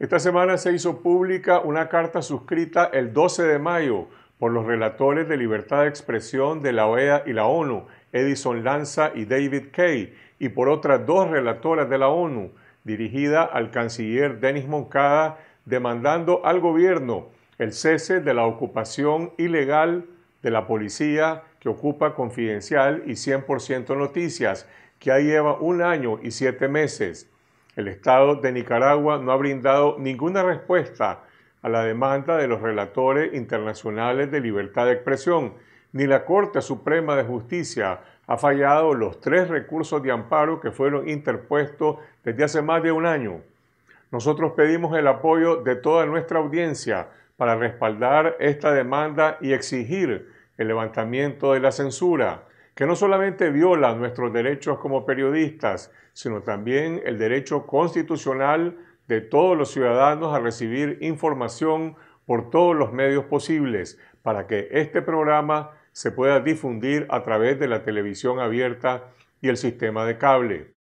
Esta semana se hizo pública una carta suscrita el 12 de mayo por los relatores de libertad de expresión de la OEA y la ONU, Edison Lanza y David Kay, y por otras dos relatoras de la ONU, dirigida al canciller Denis Moncada, demandando al gobierno el cese de la ocupación ilegal de la policía que ocupa Confidencial y 100% Noticias, que ya lleva un año y siete meses. El Estado de Nicaragua no ha brindado ninguna respuesta a la demanda de los relatores internacionales de libertad de expresión, ni la Corte Suprema de Justicia ha fallado los tres recursos de amparo que fueron interpuestos desde hace más de un año. Nosotros pedimos el apoyo de toda nuestra audiencia para respaldar esta demanda y exigir el levantamiento de la censura que no solamente viola nuestros derechos como periodistas, sino también el derecho constitucional de todos los ciudadanos a recibir información por todos los medios posibles para que este programa se pueda difundir a través de la televisión abierta y el sistema de cable.